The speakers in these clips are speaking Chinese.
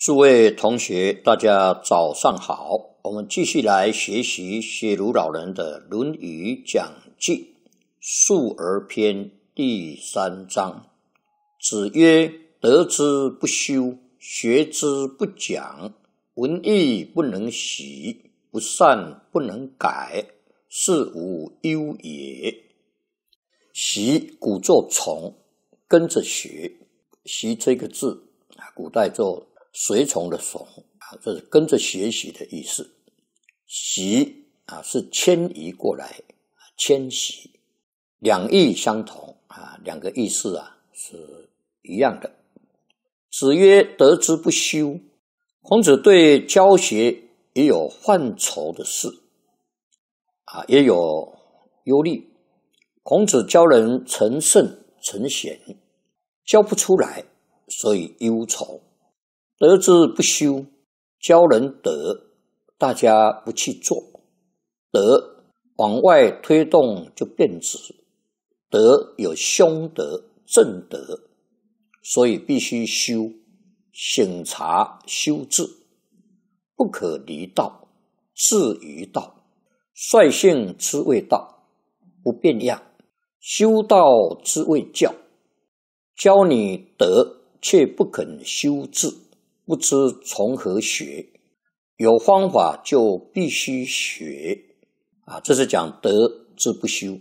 诸位同学，大家早上好。我们继续来学习雪庐老人的《论语讲记·述而篇》第三章。子曰：“得之不修，学之不讲，文艺不能习，不善不能改，是无忧也。习古作从，跟着学。习这个字古代作。”随从的“怂”啊，这是跟着学习的意思。习啊，是迁移过来，迁徙。两意相同啊，两个意思啊是一样的。子曰：“得之不修。”孔子对教学也有犯愁的事啊，也有忧虑。孔子教人成圣成贤，教不出来，所以忧愁。德之不修，教人德，大家不去做德，往外推动就变质。德有凶德、正德，所以必须修、省察、修治，不可离道，至于道，率性之谓道，不变样。修道之谓教，教你德却不肯修治。不知从何学，有方法就必须学啊！这是讲德之不修，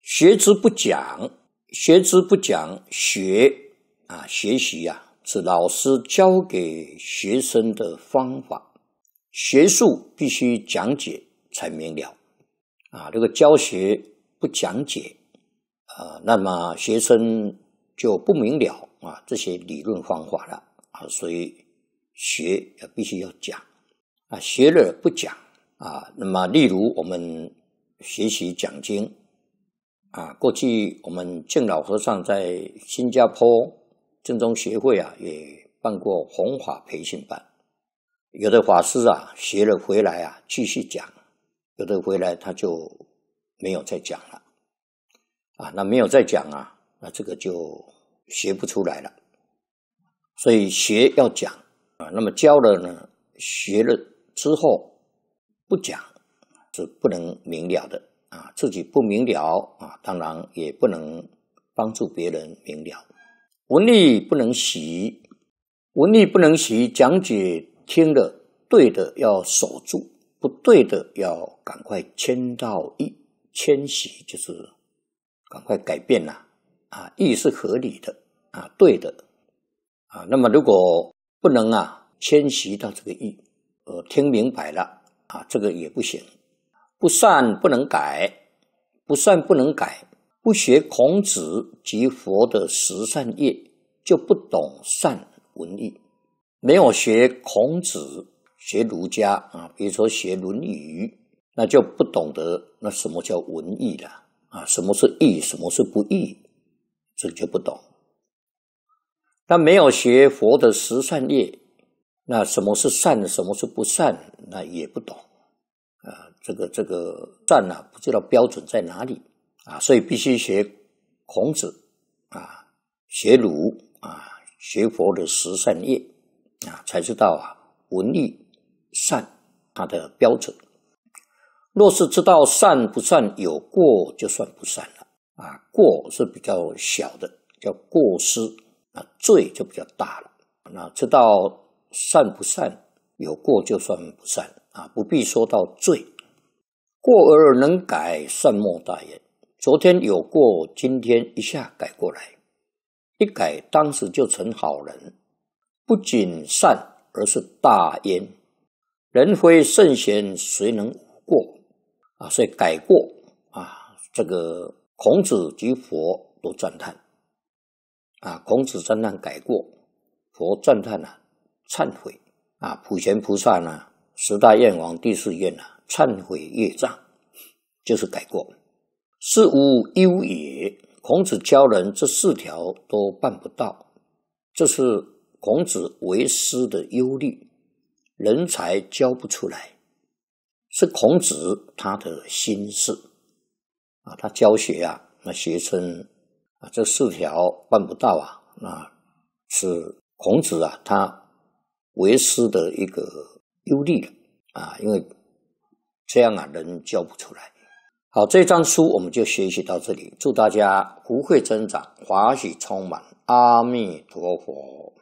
学之不讲，学之不讲学啊，学习呀，是老师教给学生的方法。学术必须讲解才明了啊！这个教学不讲解啊，那么学生就不明了啊，这些理论方法了。啊，所以学要必须要讲啊，学了不讲啊，那么例如我们学习《讲经》啊，过去我们敬老和尚在新加坡正宗协会啊，也办过弘法培训班，有的法师啊学了回来啊继续讲，有的回来他就没有再讲了，啊，那没有再讲啊，那这个就学不出来了。所以学要讲啊，那么教了呢，学了之后不讲是不能明了的啊，自己不明了啊，当然也不能帮助别人明了。文力不能习，文力不能习，讲解听了对的要守住，不对的要赶快迁到易，迁徙，就是赶快改变了啊，易是合理的啊，对的。啊，那么如果不能啊，迁徙到这个意，呃，听明白了啊，这个也不行，不善不能改，不善不能改，不学孔子及佛的十善业，就不懂善文艺，没有学孔子学儒家啊，比如说学《论语》，那就不懂得那什么叫文艺了啊，什么是义，什么是不义，这就不懂。但没有学佛的十善业，那什么是善，什么是不善，那也不懂啊。这个这个善呢，不知道标准在哪里啊。所以必须学孔子啊，学儒啊，学佛的十善业啊，才知道啊，文艺善它的标准。若是知道善不善，有过就算不善了啊。过是比较小的，叫过失。那罪就比较大了。那知道善不善，有过就算不善啊，不必说到罪。过而能改，善莫大焉。昨天有过，今天一下改过来，一改当时就成好人，不仅善，而是大焉。人非圣贤，谁能无过？啊，所以改过啊，这个孔子及佛都赞叹。啊，孔子赞叹改过，佛赞叹呐忏悔，啊，普贤菩萨呢十大愿王第四愿呐忏悔业障，就是改过。事无忧也。孔子教人这四条都办不到，这是孔子为师的忧虑，人才教不出来，是孔子他的心事。啊，他教学啊，那学生。啊，这四条办不到啊，那是孔子啊，他为师的一个忧虑啊，因为这样啊，人教不出来。好，这张书我们就学习到这里。祝大家福慧增长，华喜充满，阿弥陀佛。